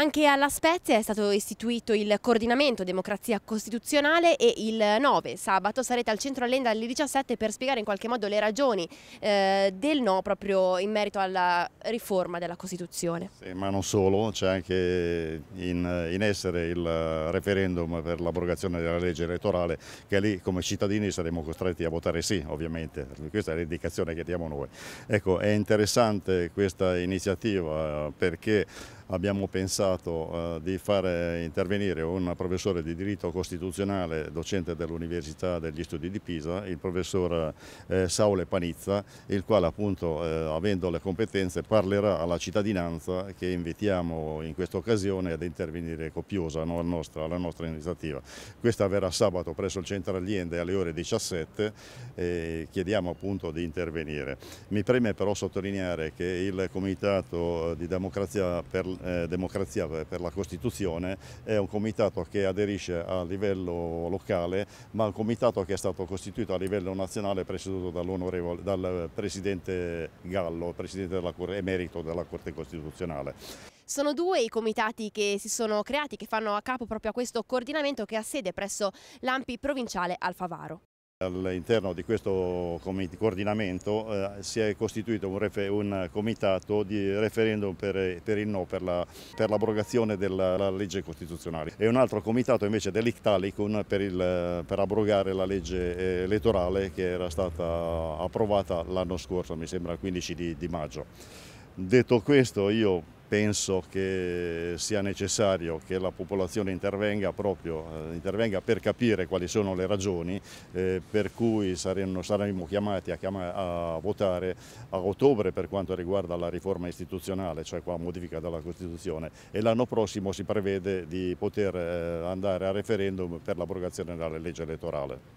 Anche alla Spezia è stato istituito il coordinamento democrazia costituzionale e il 9 sabato sarete al centro Allenda alle 17 per spiegare in qualche modo le ragioni eh, del no proprio in merito alla riforma della Costituzione. Sì, ma non solo, c'è anche in, in essere il referendum per l'abrogazione della legge elettorale che lì come cittadini saremo costretti a votare sì ovviamente, questa è l'indicazione che diamo noi. Ecco, è interessante questa iniziativa perché abbiamo pensato eh, di fare intervenire un professore di diritto costituzionale, docente dell'Università degli Studi di Pisa, il professor eh, Saule Panizza, il quale appunto eh, avendo le competenze parlerà alla cittadinanza che invitiamo in questa occasione ad intervenire copiosa no, alla, nostra, alla, nostra, iniziativa. Questa avverrà sabato presso il centro Allende alle ore 17 e chiediamo appunto di intervenire. Mi preme però sottolineare che il Comitato di Democrazia per eh, Democrazia per la Costituzione è un comitato che aderisce a livello locale ma un comitato che è stato costituito a livello nazionale presieduto dal Presidente Gallo, Presidente della, emerito della Corte Costituzionale. Sono due i comitati che si sono creati, che fanno a capo proprio a questo coordinamento che ha sede presso l'AMPI provinciale Alfavaro. All'interno di questo coordinamento eh, si è costituito un, un comitato di referendum per, per il no, per, l'abrogazione la, della legge costituzionale e un altro comitato invece dell'Ictalicum per, per abrogare la legge eh, elettorale che era stata approvata l'anno scorso, mi sembra il 15 di, di maggio. Detto questo io penso che sia necessario che la popolazione intervenga proprio eh, intervenga per capire quali sono le ragioni eh, per cui saremmo, saremmo chiamati a, chiama, a, votare a ottobre per quanto riguarda la riforma istituzionale, cioè la modifica della Costituzione e l'anno prossimo si prevede di poter eh, andare a referendum per l'abrogazione della legge elettorale.